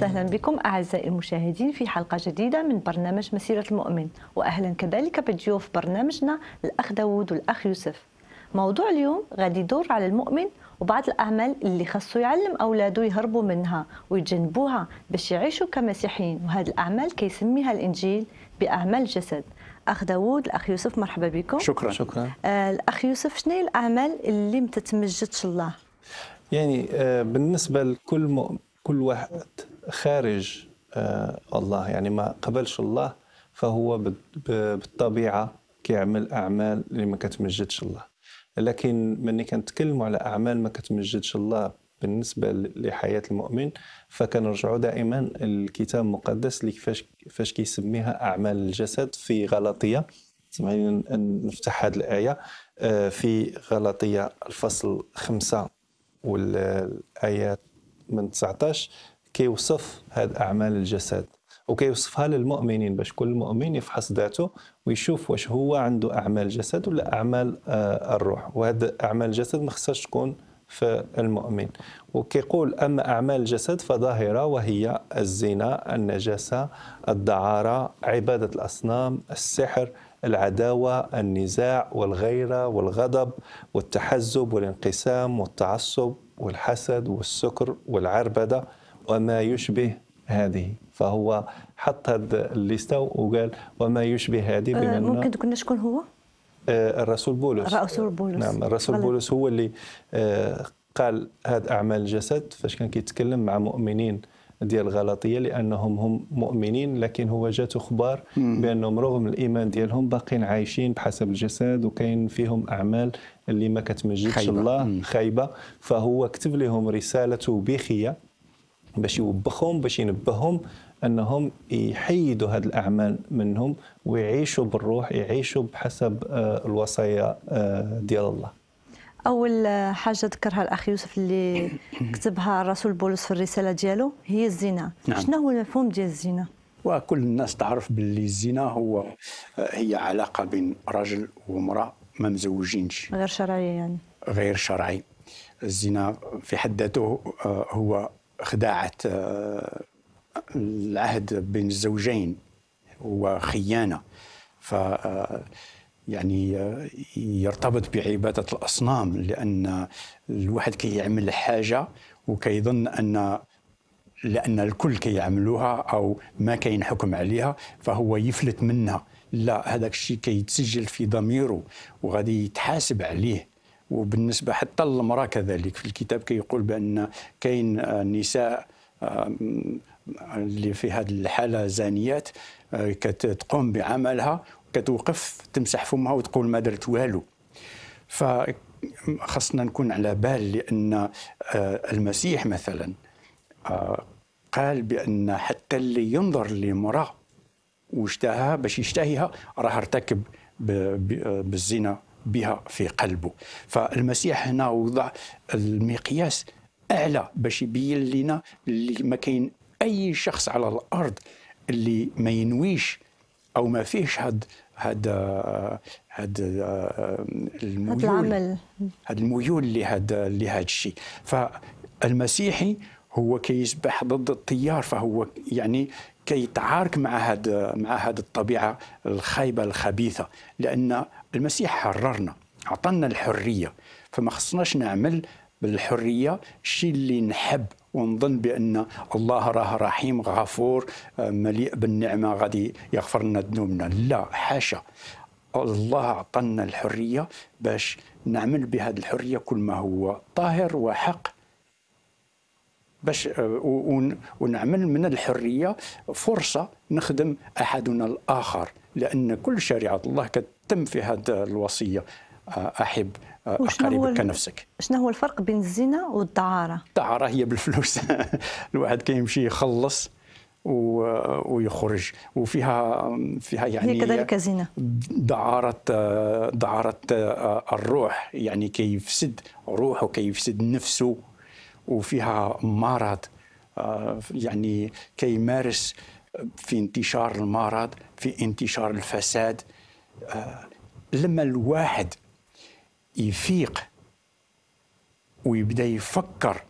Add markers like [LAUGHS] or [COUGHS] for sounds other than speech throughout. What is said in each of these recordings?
وسهلا بكم أعزائي المشاهدين في حلقة جديدة من برنامج مسيرة المؤمن وأهلا كذلك بضيوف برنامجنا الأخ داوود والأخ يوسف موضوع اليوم غادي يدور على المؤمن وبعض الأعمال اللي خاصو يعلم أولاده يهربوا منها ويتجنبوها باش يعيشوا كمسيحيين وهذه الأعمال كيسميها الإنجيل بأعمال الجسد اخ داوود الاخ يوسف مرحبا بكم شكرا شكرا آه الاخ يوسف شنو الاعمال اللي ما تتمجدش الله يعني آه بالنسبه لكل مؤمن كل واحد خارج آه، الله يعني ما قبلش الله فهو بالطبيعة كيعمل أعمال اللي ما كتمجدش الله لكن ملي كنتكلموا على أعمال ما كتمجدش الله بالنسبة لحياة المؤمن فكنرجعوا دائما الكتاب المقدس اللي كيفاش فاش كيسميها أعمال الجسد في غلطية سمعيني نفتح هذه الآية آه، في غلطية الفصل خمسة والآيات من 19 كيوصف هاد أعمال الجسد وكيوصفها للمؤمنين باش كل مؤمن يفحص ذاته ويشوف واش هو عنده اعمال جسد ولا اعمال آه، الروح وهاد اعمال الجسد ما خصهاش تكون في المؤمن وكيقول اما اعمال الجسد فظاهره وهي الزنا النجاسه الدعاره عباده الاصنام السحر العداوه النزاع والغيره والغضب والتحزب والانقسام والتعصب والحسد والسكر والعربده وما يشبه هذه فهو حط هذا الليسته وقال وما يشبه هذه آه، بما ممكن تكون شكون هو؟ آه، الرسول بولس الرسول بولس نعم الرسول بولس هو اللي آه، قال هاد اعمال الجسد فاش كان كيتكلم مع مؤمنين ديال غلطيه لانهم هم مؤمنين لكن هو جات اخبار بانهم رغم الايمان ديالهم باقيين عايشين بحسب الجسد وكاين فيهم اعمال اللي ما كتمجدش الله خايبه فهو كتب لهم رسالته بخيه باش يوبخهم باش ينبههم انهم يحيدوا هذه الاعمال منهم ويعيشوا بالروح يعيشوا بحسب آه، الوصايا آه، ديال الله اول آه، حاجه ذكرها الاخ يوسف اللي [COUGHS] كتبها الرسول بولس في الرساله ديالو هي الزنا نعم. شنو هو المفهوم ديال الزنا وكل الناس تعرف باللي الزنا هو هي علاقه بين رجل وامراه ما مزوجينش غير شرعي يعني غير شرعي الزنا في حد ذاته هو خداعة آه، العهد بين الزوجين وخيانة ف آه، يعني آه، يرتبط بعبادة الأصنام لأن الواحد كيعمل يعمل حاجة وكيظن أن لأن الكل كيعملوها يعملوها أو ما كاين حكم عليها فهو يفلت منها لا هذاك الشيء كيتسجل في ضميره وغادي يتحاسب عليه وبالنسبة حتى للمرأة كذلك في الكتاب كيقول كي بأن كاين آه، نساء آه، اللي في هذه الحالة زانيات آه، كتقوم بعملها كتوقف تمسح فمها وتقول ما درت والو فخصنا نكون على بال لأن المسيح مثلا قال بأن حتى اللي ينظر لمرأة واشتهاها باش يشتهيها راه ارتكب بالزنا بها في قلبه فالمسيح هنا وضع المقياس اعلى باش يبين لنا اللي ما كاين اي شخص على الارض اللي ما ينويش او ما فيهش هاد هاد هاد الميول العمل هاد الميول لهذا لهاد الشيء فالمسيحي هو كيسبح ضد التيار فهو يعني كيتعارك مع هاد مع هاد الطبيعه الخايبه الخبيثه لان المسيح حررنا عطانا الحريه فما خصناش نعمل بالحريه الشيء اللي نحب ونظن بان الله راه رحيم غفور آه، مليء بالنعمه غادي يغفر لنا ذنوبنا لا حاشا الله عطانا الحريه باش نعمل بهذه الحريه كل ما هو طاهر وحق باش آه، ونعمل من الحريه فرصه نخدم احدنا الاخر لان كل شريعه الله كتم في هذه الوصيه آه، احب آه، اقاربك كنفسك شنو هو الفرق بين الزنا والدعاره الدعاره هي بالفلوس [LAUGHS] الواحد كيمشي يخلص ويخرج وفيها فيها يعني هي كذلك زنا دعارة دعارة الروح يعني كيفسد روحه كيفسد نفسه وفيها مرض آه، يعني كيمارس في انتشار المرض في انتشار الفساد آه، لما الواحد يفيق ويبدا يفكر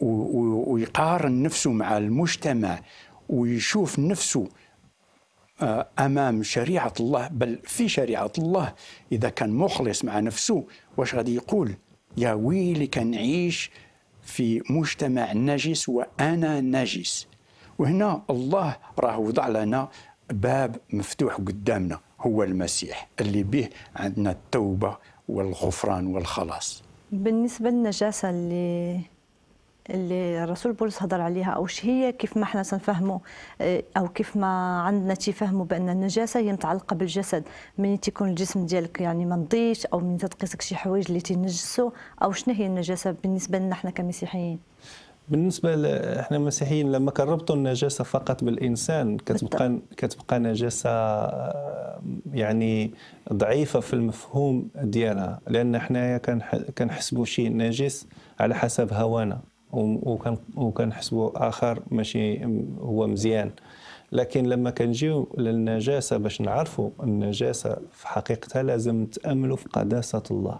ويقارن نفسه مع المجتمع ويشوف نفسه آه، امام شريعه الله بل في شريعه الله اذا كان مخلص مع نفسه واش غادي يقول يا ويلي كنعيش في مجتمع نجس وأنا نجس وهنا الله راه وضع لنا باب مفتوح قدامنا هو المسيح اللي به عندنا التوبة والغفران والخلاص بالنسبة للنجاسة اللي اللي الرسول بولس هضر عليها او شي هي كيف ما احنا تنفهموا او كيف ما عندنا تيفهموا بان النجاسه هي متعلقه بالجسد من تيكون الجسم ديالك يعني ما نضيش او من تتقيسك شي حوايج اللي تنجسوا او شنو هي النجاسه بالنسبه لنا احنا كمسيحيين بالنسبه احنا المسيحيين لما كربطوا النجاسه فقط بالانسان كتبقى كتبقى نجاسه يعني ضعيفه في المفهوم ديالها لان حنايا كنحسبوا شيء نجس على حسب هوانا وكنحسبوا اخر ماشي هو مزيان لكن لما كنجيو للنجاسه باش نعرفوا النجاسه في حقيقتها لازم نتاملوا في قداسه الله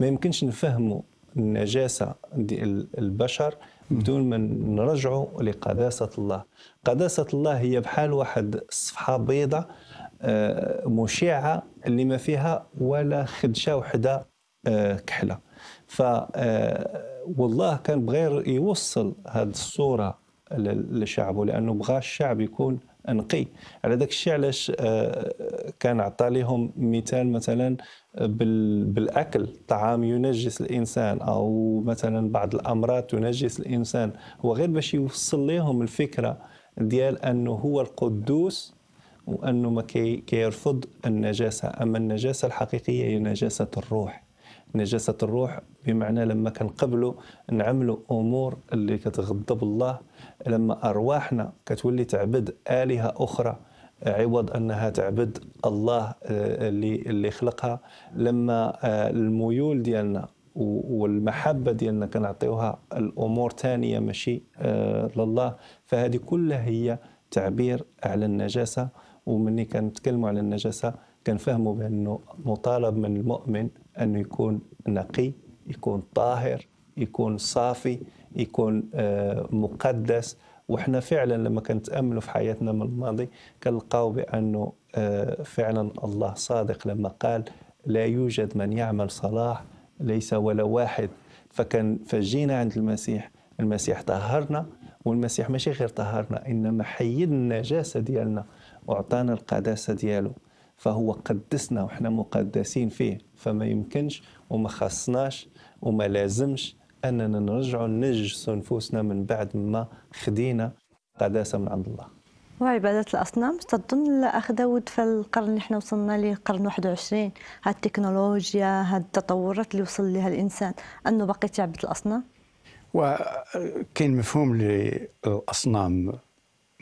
ما يمكنش نفهموا النجاسه ديال البشر بدون ما نرجعوا لقداسه الله قداسه الله هي بحال واحد صفحه بيضاء آه، مشعه اللي ما فيها ولا خدشه وحده آه، كحله ف آه، والله كان بغير يوصل هذه الصوره لشعبه لانه بغى الشعب يكون نقي على ذاك الشيء علاش آه، كان عطى لهم مثال مثلا بالاكل طعام ينجس الانسان او مثلا بعض الامراض تنجس الانسان هو غير باش يوصل لهم الفكره ديال انه هو القدوس وانه ما كيرفض النجاسه اما النجاسه الحقيقيه هي نجاسه الروح نجاسة الروح بمعنى لما كنقبلوا نعملوا أمور اللي كتغضب الله لما أرواحنا كتولي تعبد آلهة أخرى عوض انها تعبد الله آه، اللي اللي خلقها لما آه، الميول ديالنا والمحبه ديالنا كنعطيوها الامور ثانيه ماشي آه، لله فهذه كلها هي تعبير على النجاسه ومني كنتكلموا على النجاسه كنفهموا بانه مطالب من المؤمن انه يكون نقي يكون طاهر يكون صافي يكون آه، مقدس وإحنا فعلا لما كنتاملوا في حياتنا من الماضي كنلقاو بانه آه، فعلا الله صادق لما قال لا يوجد من يعمل صلاح ليس ولا واحد فكان فجينا عند المسيح المسيح طهرنا والمسيح ماشي غير طهرنا انما حيدنا النجاسه ديالنا واعطانا القداسه دياله فهو قدسنا وحنا مقدسين فيه فما يمكنش وما خصناش وما لازمش أننا نرجع نجس نفوسنا من بعد ما خدينا قداسة من عند الله وعبادة الأصنام تظن أخ داود في القرن اللي احنا وصلنا ليه القرن 21 هاد التكنولوجيا هاد التطورات اللي وصل لها الإنسان أنه باقي تعبد الأصنام وكاين مفهوم للأصنام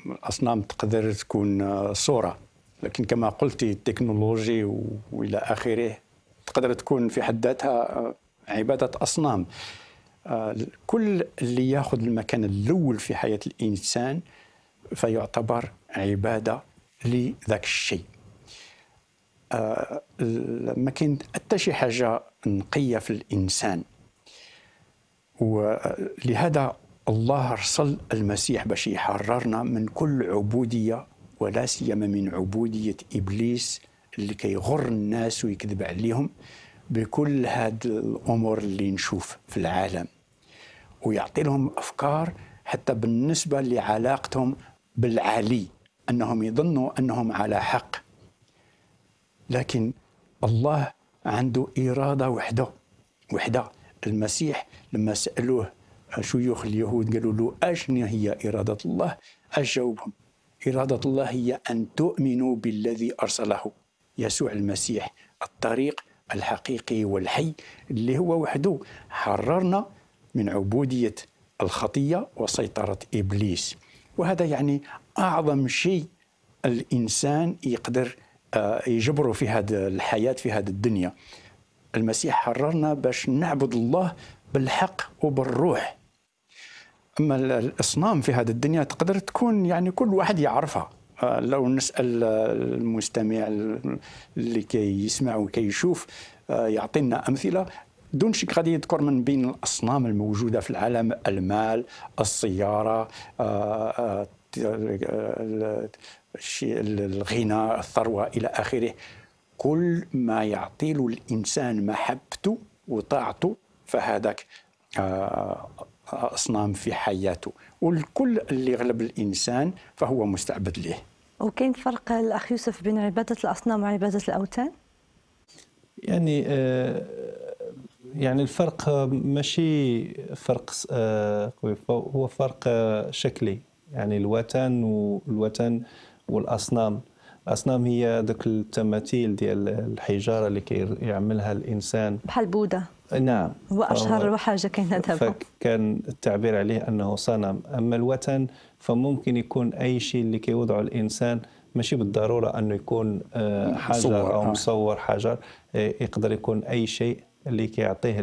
الأصنام تقدر تكون صورة لكن كما قلت التكنولوجي والى اخره تقدر تكون في حد ذاتها آه، عباده اصنام آه، كل اللي ياخذ المكان الاول في حياه الانسان فيعتبر عباده لذاك الشيء آه، ما كاين حتى شي حاجه نقيه في الانسان ولهذا الله ارسل المسيح باش يحررنا من كل عبوديه ولا سيما من عبودية إبليس اللي كيغر الناس ويكذب عليهم بكل هاد الأمور اللي نشوف في العالم ويعطي لهم أفكار حتى بالنسبة لعلاقتهم بالعلي أنهم يظنوا أنهم على حق لكن الله عنده إرادة وحده وحده المسيح لما سألوه شيوخ اليهود قالوا له أشني هي إرادة الله أجاوبهم إرادة الله هي أن تؤمنوا بالذي أرسله يسوع المسيح الطريق الحقيقي والحي اللي هو وحده حررنا من عبودية الخطية وسيطرة إبليس وهذا يعني أعظم شيء الإنسان يقدر آه، يجبره في هذه الحياة في هذه الدنيا المسيح حررنا باش نعبد الله بالحق وبالروح اما الاصنام في هذه الدنيا تقدر تكون يعني كل واحد يعرفها آه، لو نسال آه، المستمع اللي كي يسمع وكي يشوف آه، يعطينا امثله دون شك غادي يذكر من بين الاصنام الموجوده في العالم المال السياره الغنى الثروه الى اخره كل ما يعطي الانسان محبته وطاعته فهذاك أصنام في حياته والكل اللي غلب الإنسان فهو مستعبد له وكاين فرق الأخ يوسف بين عبادة الأصنام وعبادة الأوثان؟ يعني آه يعني الفرق ماشي فرق آه، هو فرق شكلي يعني الوثن والوثن والاصنام الاصنام هي ذوك التماثيل ديال الحجاره اللي كيعملها الانسان بحال بوذا نعم هو اشهر حاجه كاينه دابا فكان التعبير عليه انه صنم اما الوتن فممكن يكون اي شيء اللي كيوضعه الانسان ماشي بالضروره انه يكون آه، حجر او آه. مصور حجر آه، يقدر يكون اي شيء اللي كيعطيه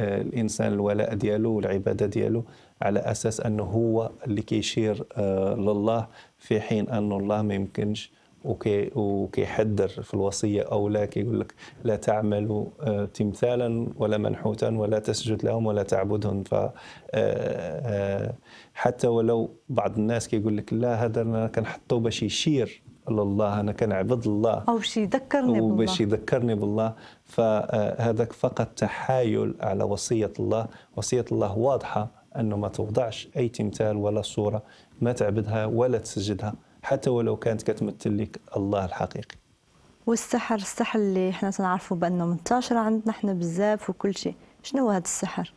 الانسان الولاء ديالو والعباده ديالو على اساس انه هو اللي كيشير لله في حين انه الله ما يمكنش وكي وكيحذر في الوصيه او لا كيقول لك لا تعمل آه، تمثالا ولا منحوتا ولا تسجد لهم ولا تعبدهم ف آه، آه، حتى ولو بعض الناس كيقول لك لا هذا انا كنحطو باش يشير لله انا كنعبد الله او باش يذكرني بالله باش يذكرني بالله فهذاك فقط تحايل على وصيه الله وصيه الله واضحه انه ما توضعش اي تمثال ولا صوره ما تعبدها ولا تسجدها حتى ولو كانت كتمثل لك الله الحقيقي والسحر السحر اللي حنا تنعرفوا بانه منتشر عندنا حنا بزاف وكل شيء شنو هو هذا السحر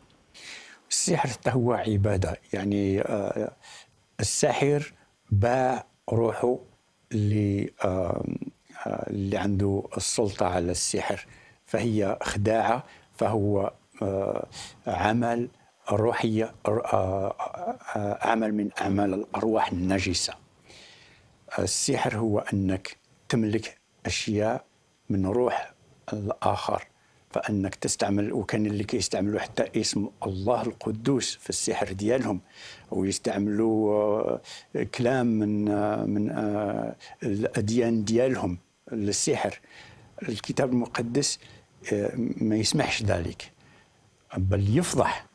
السحر حتى هو عباده يعني آه، الساحر باع روحه اللي آه، آه، اللي عنده السلطه على السحر فهي خداعه فهو عمل روحيه عمل من اعمال الارواح النجسه السحر هو أنك تملك أشياء من روح الآخر فانك تستعمل وكان اللي كيستعملوا حتى اسم الله القدوس في السحر ديالهم ويستعملوا آه، كلام من آه، من آه، الاديان ديالهم للسحر الكتاب المقدس ما يسمحش ذلك بل يفضح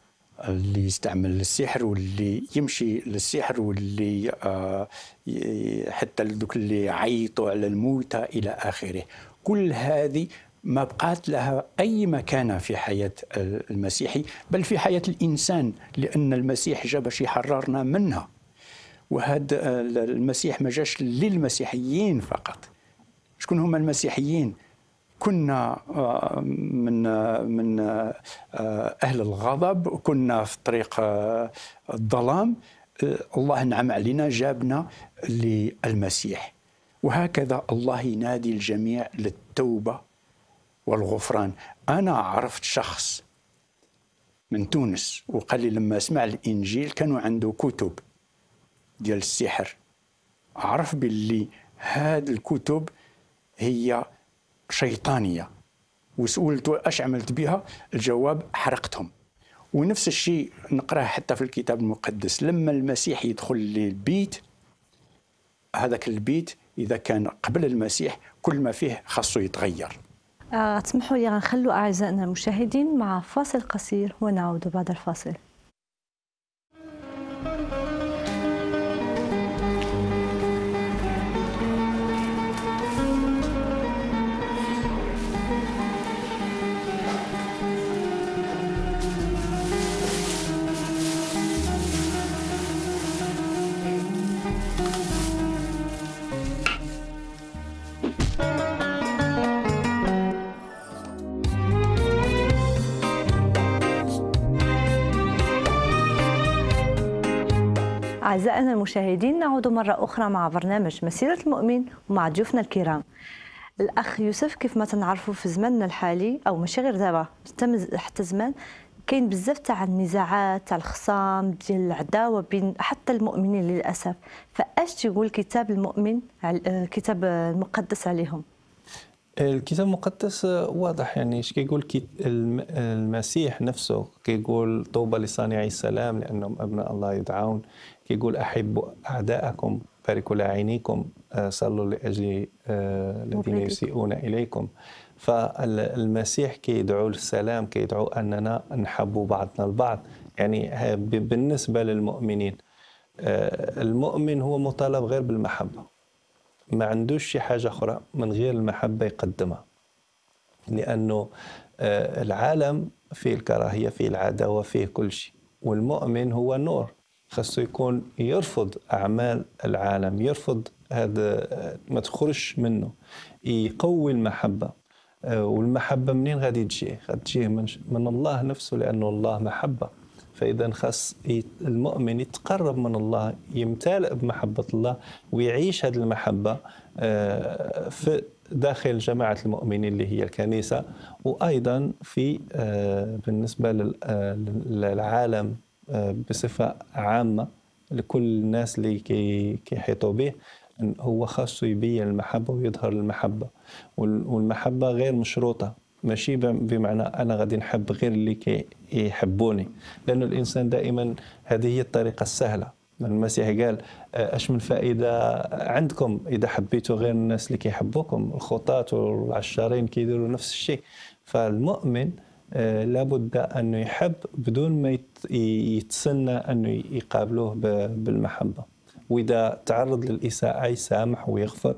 اللي يستعمل السحر واللي يمشي للسحر واللي آه، حتى دوك اللي يعيطوا على الموتى الى اخره كل هذه ما بقات لها اي مكانه في حياه المسيحي بل في حياه الانسان لان المسيح جا باش يحررنا منها وهذا آه، المسيح ما جاش للمسيحيين فقط شكون هما المسيحيين كنا آه، من من آه، اهل الغضب كنا في طريق آه، الظلام الله نعم علينا جابنا للمسيح وهكذا الله ينادي الجميع للتوبه والغفران انا عرفت شخص من تونس وقال لي لما سمع الانجيل كانوا عنده كتب ديال السحر عرف باللي هاد الكتب هي شيطانيه وسئلت اش عملت بها الجواب حرقتهم ونفس الشيء نقراه حتى في الكتاب المقدس لما المسيح يدخل للبيت هذاك البيت اذا كان قبل المسيح كل ما فيه خاصه يتغير آه، تسمحوا لي غنخلوا اعزائنا المشاهدين مع فاصل قصير ونعود بعد الفاصل أعزائنا المشاهدين نعود مرة أخرى مع برنامج مسيرة المؤمن ومع ضيوفنا الكرام الأخ يوسف كيف ما تنعرفه في زمننا الحالي أو ماشي غير دابا حتى زمان كاين بزاف تاع النزاعات تاع الخصام ديال العداوه بين حتى المؤمنين للاسف فاش تيقول كتاب المؤمن كتاب المقدس عليهم الكتاب المقدس واضح يعني ايش كيقول كي المسيح نفسه كيقول طوبى لصانعي السلام لانهم ابناء الله يدعون كيقول احبوا اعداءكم باركوا لعينيكم آه، صلوا لاجل آه، الذين يسيئون اليكم فالمسيح كيدعو للسلام كيدعو اننا نحب بعضنا البعض يعني بالنسبه للمؤمنين آه، المؤمن هو مطالب غير بالمحبه ما عندوش شي حاجه اخرى من غير المحبه يقدمها لانه آه، العالم فيه الكراهيه فيه العداوه فيه كل شيء والمؤمن هو نور خاصه يكون يرفض اعمال العالم يرفض هذا آه، ما تخرجش منه يقوي المحبه آه، والمحبه منين غادي تجي غادي تجي من, من الله نفسه لانه الله محبه فإذا خاص المؤمن يتقرب من الله يمتلئ بمحبة الله ويعيش هذه المحبة آه، في داخل جماعة المؤمنين اللي هي الكنيسة وأيضا في آه، بالنسبة آه، للعالم بصفة عامة لكل الناس اللي كيحيطوا به هو خاصه يبين المحبة ويظهر المحبة والمحبة غير مشروطة ماشي بمعنى انا غادي نحب غير اللي كيحبوني لانه الانسان دائما هذه هي الطريقه السهله المسيح قال اش من فائده عندكم اذا حبيتوا غير الناس اللي كيحبوكم الخطاة والعشارين كيديروا نفس الشيء فالمؤمن لابد انه يحب بدون ما يتسنى انه يقابلوه بالمحبه واذا تعرض للاساءه يسامح ويغفر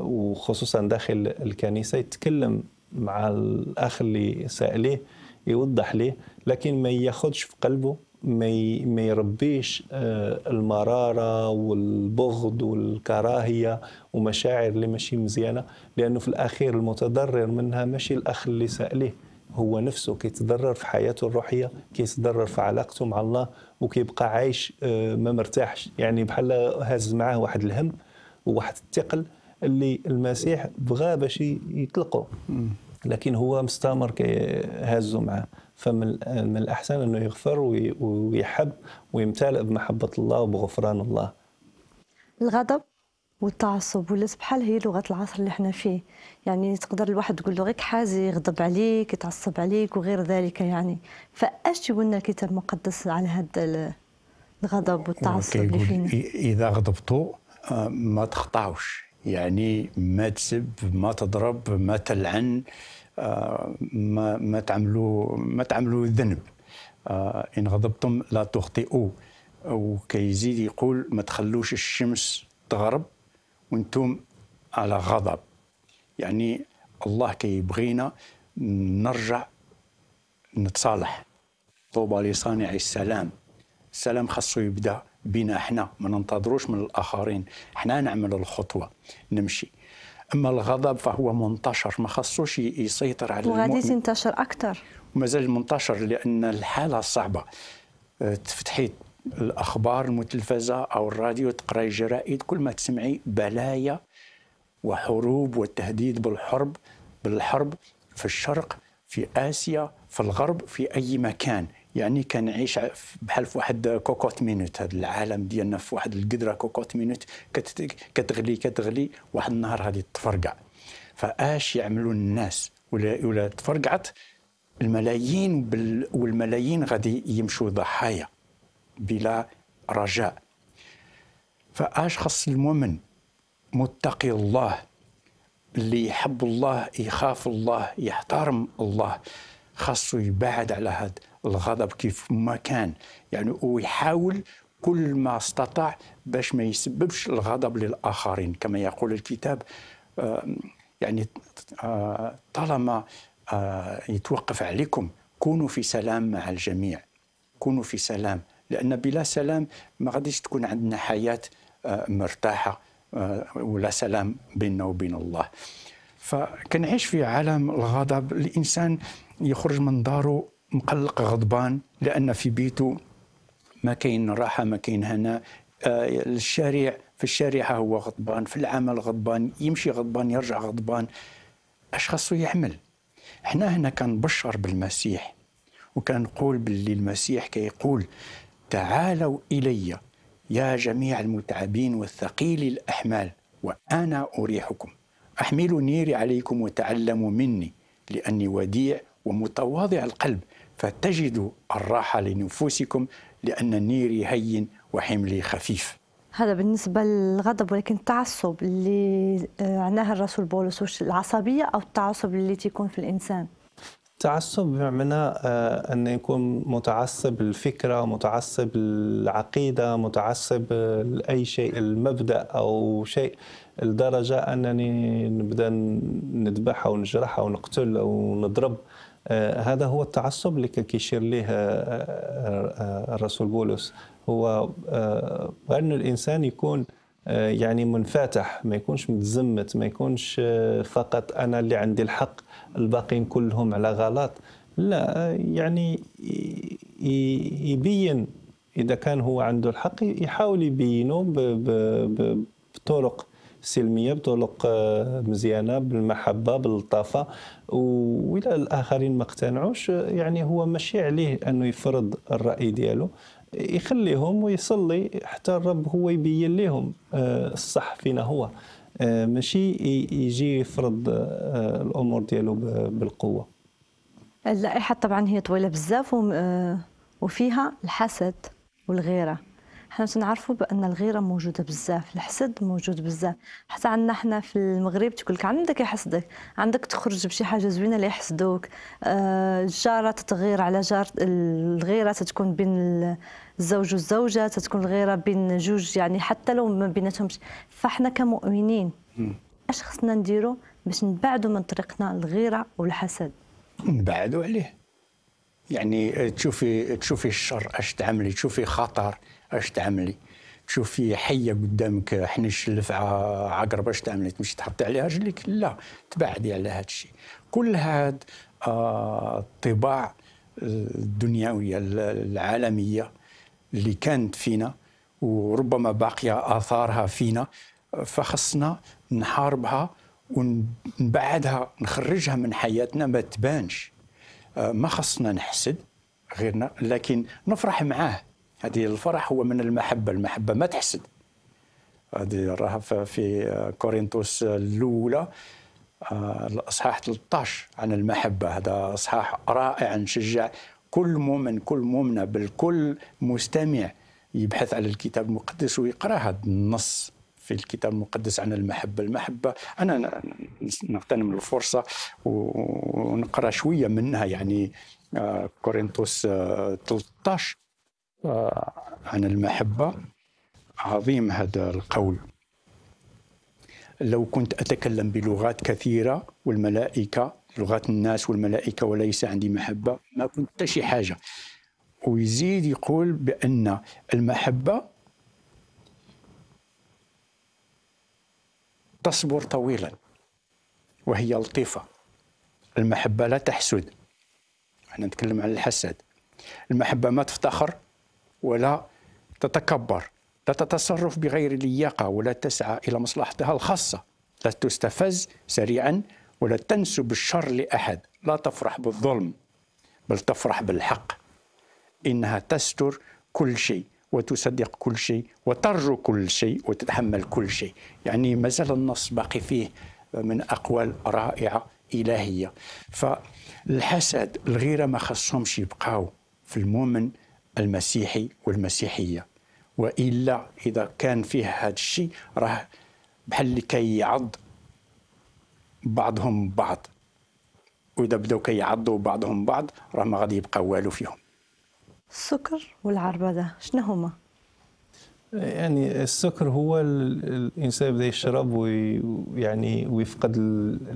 وخصوصا داخل الكنيسه يتكلم مع الاخ اللي سائليه يوضح ليه لكن ما ياخدش في قلبه ما ما يربيش آه، المراره والبغض والكراهيه ومشاعر اللي ماشي مزيانه لانه في الاخير المتضرر منها ماشي الاخ اللي ساليه هو نفسه كيتضرر في حياته الروحيه كيتضرر في علاقته مع الله وكيبقى عايش آه، ما مرتاحش يعني بحال هاز معاه واحد الهم وواحد الثقل اللي المسيح بغى باش يطلقه لكن هو مستمر كيهزو معاه فمن من الأحسن أنه يغفر ويحب ويمتلئ بمحبة الله وبغفران الله الغضب والتعصب ولا بحال هي لغه العصر اللي حنا فيه يعني تقدر الواحد تقول له غير حازي يغضب عليك يتعصب عليك وغير ذلك يعني فاش يقول لنا الكتاب المقدس على هذا الغضب والتعصب اللي فينا اذا غضبتوا آه، ما تخطعوش يعني ما تسب ما تضرب ما تلعن آه، ما ما تعملوا ما تعملوا ذنب آه، ان غضبتم لا تخطئوا وكيزيد يقول ما تخلوش الشمس تغرب وانتم على غضب يعني الله كيبغينا نرجع نتصالح طوبى لصانع السلام السلام خاصو يبدا بنا احنا ما ننتظروش من الاخرين احنا نعمل الخطوه نمشي اما الغضب فهو منتشر ما خصوش يسيطر على وغادي ينتشر اكثر ومازال منتشر لان الحاله صعبه أه، تفتحي الاخبار المتلفزه او الراديو تقراي الجرائد كل ما تسمعي بلايا وحروب والتهديد بالحرب بالحرب في الشرق في اسيا في الغرب في اي مكان يعني كنعيش بحال في واحد كوكوت مينوت هذا العالم ديالنا في واحد القدره كوكوت مينوت كتغلي كتغلي واحد النهار غادي تفرقع فاش يعملوا الناس ولا ولا تفرقعت الملايين والملايين غادي يمشوا ضحايا بلا رجاء فاش خص المؤمن متقي الله اللي يحب الله يخاف الله يحترم الله خاصو يبعد على هذا الغضب كيف ما كان يعني هو يحاول كل ما استطاع باش ما يسببش الغضب للآخرين كما يقول الكتاب آه، يعني آه، طالما آه، يتوقف عليكم كونوا في سلام مع الجميع كونوا في سلام لأن بلا سلام ما غاديش تكون عندنا حياة مرتاحة ولا سلام بيننا وبين الله فكنعيش في عالم الغضب الإنسان يخرج من داره مقلق غضبان لان في بيته ما كاين راحه ما كاين هنا آه، الشارع في الشارع هو غضبان في العمل غضبان يمشي غضبان يرجع غضبان اش خاصو يعمل حنا هنا كنبشر بالمسيح وكنقول باللي المسيح كيقول تعالوا الي يا جميع المتعبين والثقيل الاحمال وانا اريحكم احمل نيري عليكم وتعلموا مني لاني وديع ومتواضع القلب فتجدوا الراحة لنفوسكم لأن نيري هين وحملي خفيف هذا بالنسبة للغضب ولكن التعصب اللي آه، عناها الرسول بولس وش العصبية أو التعصب اللي تيكون في الإنسان التعصب بمعنى آه، أن يكون متعصب الفكرة متعصب العقيدة متعصب آه، أي شيء المبدأ أو شيء لدرجة أنني نبدأ نذبح أو ونقتل ونضرب أو نضرب آه، هذا هو التعصب اللي كيشير ليه آه، آه، الرسول بولس هو أن الإنسان يكون يعني منفتح ما يكونش متزمت ما يكونش فقط أنا اللي عندي الحق الباقيين كلهم على غلط لا يعني يبين إذا كان هو عنده الحق يحاول يبينه بطرق سلميه بطرق آه، مزيانه بالمحبه باللطافه والى الاخرين ما اقتنعوش يعني هو ماشي عليه انه يفرض الراي ديالو يخليهم ويصلي حتى الرب هو يبين لهم آه، الصح فينا هو آه، ماشي يجي يفرض الامور ديالو بالقوه اللائحه طبعا هي طويله بزاف وفيها الحسد والغيره حنا تنعرفوا بان الغيره موجوده بزاف الحسد موجود بزاف حتى عندنا حنا في المغرب تقول لك عندك يحسدك عندك تخرج بشي حاجه زوينه اللي يحسدوك الجاره آه، تتغير على جار الغيره تتكون بين الزوج والزوجه تتكون الغيره بين جوج يعني حتى لو ما بيناتهمش فاحنا كمؤمنين اش خصنا نديرو باش نبعدوا من طريقنا الغيره والحسد نبعدوا عليه يعني تشوفي تشوفي الشر اش تعملي تشوفي خطر اش تعملي تشوفي حيه قدامك حنش لفعه عقرب اش تعملي تمشي تحطي عليها رجلك لا تبعدي على هذا الشيء كل هذا آه، الطباع الدنيويه العالميه اللي كانت فينا وربما باقيه اثارها فينا فخصنا نحاربها ونبعدها نخرجها من حياتنا ما تبانش آه، ما خصنا نحسد غيرنا لكن نفرح معاه هذه الفرح هو من المحبة المحبة ما تحسد هذه راها في كورنثوس الأولى آه، الأصحاح 13 عن المحبة هذا أصحاح رائع نشجع كل مؤمن كل مؤمنة بالكل مستمع يبحث على الكتاب المقدس ويقرأ هذا النص في الكتاب المقدس عن المحبة المحبة أنا نغتنم الفرصة ونقرأ شوية منها يعني آه، كورنثوس 13 آه، عن المحبة عظيم هذا القول لو كنت أتكلم بلغات كثيرة والملائكة لغات الناس والملائكة وليس عندي محبة ما كنت شي حاجة ويزيد يقول بأن المحبة تصبر طويلا وهي لطيفة المحبة لا تحسد احنا نتكلم عن الحسد المحبة ما تفتخر ولا تتكبر لا تتصرف بغير لياقة ولا تسعى إلى مصلحتها الخاصة لا تستفز سريعا ولا تنسب الشر لأحد لا تفرح بالظلم بل تفرح بالحق إنها تستر كل شيء وتصدق كل شيء وترجو كل شيء وتتحمل كل شيء يعني ما زال النص باقي فيه من أقوال رائعة إلهية فالحسد الغيرة ما خصهمش يبقاو في المؤمن المسيحي والمسيحيه والا اذا كان فيه هذا الشيء راه بحال اللي كيعض بعضهم بعض واذا بداو كيعضوا بعضهم بعض راه ما غادي يبقى والو فيهم السكر والعربده شنو هما يعني السكر هو الانسان بدا يشرب ويعني ويفقد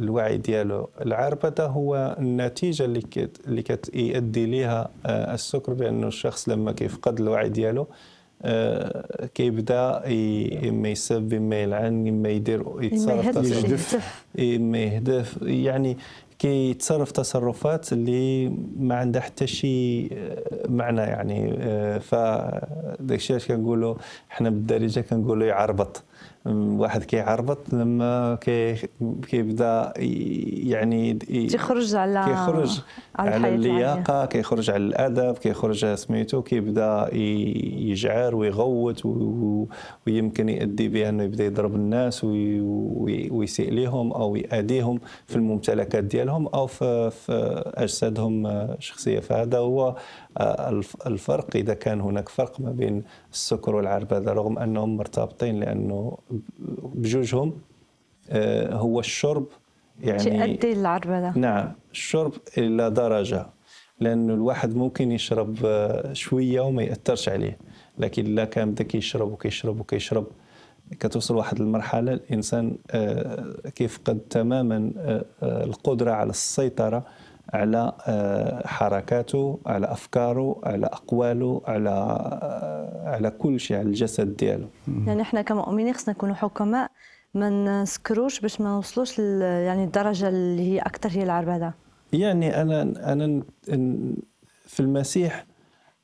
الوعي ديالو العربده هو النتيجه اللي كت اللي كتؤدي ليها آه، السكر بانه الشخص لما كيفقد الوعي ديالو آه، كيبدا اما يسب اما يلعن اما يدير يتصرف اما يهدف يعني كيتصرف تصرفات اللي ما عندها حتى شي آه، معنى يعني آه، فداك الشيء اش كنقولوا حنا بالدارجه كنقولوا يعربط واحد كيعربط لما كي كيبدا يعني تيخرج على كيخرج على, على اللياقه كيخرج على الادب كيخرج سميتو كيبدا يجعر ويغوت ويمكن يؤدي بها انه يبدا يضرب الناس ويسيء لهم او ياذيهم في الممتلكات ديالهم او في, في اجسادهم الشخصيه فهذا هو آه، الفرق اذا كان هناك فرق ما بين السكر والعربده رغم انهم مرتبطين لانه بجوجهم آه، هو الشرب يعني تؤدي العربله نعم الشرب الى درجه لانه الواحد ممكن يشرب آه، شويه وما ياثرش عليه لكن لا كان بدا كيشرب وكيشرب وكيشرب كتوصل واحد المرحله الانسان آه، كيفقد تماما القدره على السيطره على آه، حركاته على افكاره على اقواله على آه، على كل شيء على الجسد ديالو يعني احنا كمؤمنين خصنا نكونوا حكماء ما نسكروش باش ما نوصلوش يعني الدرجه اللي هي اكثر هي العربده يعني انا انا في المسيح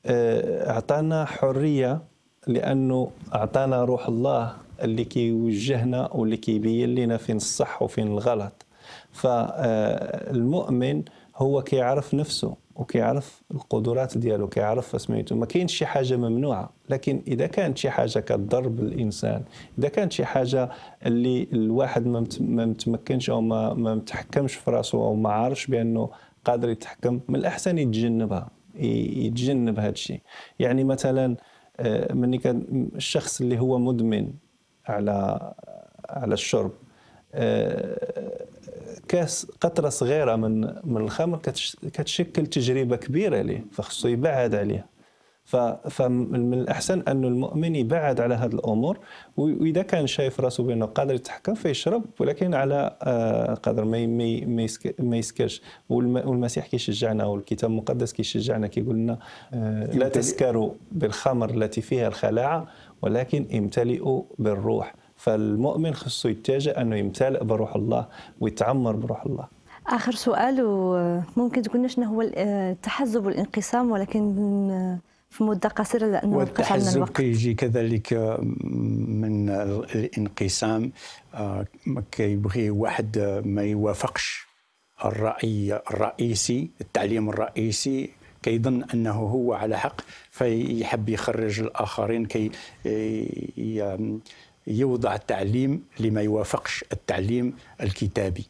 آه، اعطانا حريه لانه اعطانا روح الله اللي كيوجهنا واللي كيبين لنا فين الصح وفين الغلط فالمؤمن هو كيعرف نفسه وكيعرف القدرات ديالو كيعرف سميتو ما كاينش شي حاجه ممنوعه لكن اذا كانت شي حاجه كضرب بالانسان اذا كانت شي حاجه اللي الواحد ما متمكنش او ما, ما متحكمش في راسه او ما عارفش بانه قادر يتحكم من الاحسن يتجنبها يتجنب هذا الشيء يعني مثلا آه، ملي كان الشخص اللي هو مدمن على على الشرب آه، كاس قطره صغيره من من الخمر كتشكل تجربه كبيره ليه فخصو يبعد عليها فمن الاحسن ان المؤمن يبعد على هذه الامور واذا كان شايف راسه بانه قادر يتحكم فيشرب ولكن على آه، قدر ما ما يسكرش والمسيح كيشجعنا والكتاب المقدس كيشجعنا كيقول لنا آه، لا تسكروا بالخمر التي فيها الخلاعه ولكن امتلئوا بالروح فالمؤمن خصو يتجه أنه يمتلئ بروح الله ويتعمر بروح الله آخر سؤال وممكن تقول لنا شنو هو التحزب آه، والانقسام ولكن آه، في مده قصيره لانه والتحزب الوقت. كيجي كذلك آه، من الانقسام كيبغي واحد ما يوافقش الراي الرئيسي التعليم الرئيسي كيظن انه هو على حق فيحب يخرج الاخرين كي يوضع التعليم لما يوافقش التعليم الكتابي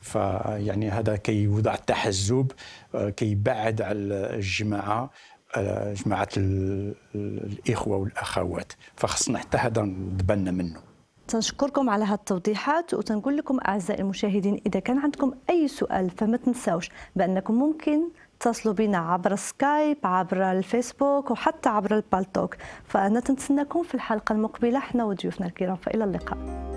فيعني هذا كي يوضع التحزب آه، كي يبعد على الجماعة آه، جماعة الإخوة والأخوات فخصنا حتى هذا نتبنى منه تنشكركم على هذه التوضيحات وتنقول لكم أعزائي المشاهدين إذا كان عندكم أي سؤال فما تنساوش بأنكم ممكن اتصلوا بنا عبر سكايب عبر الفيسبوك وحتى عبر البالتوك فنتنسنكم في الحلقة المقبلة احنا وضيوفنا الكرام فإلى اللقاء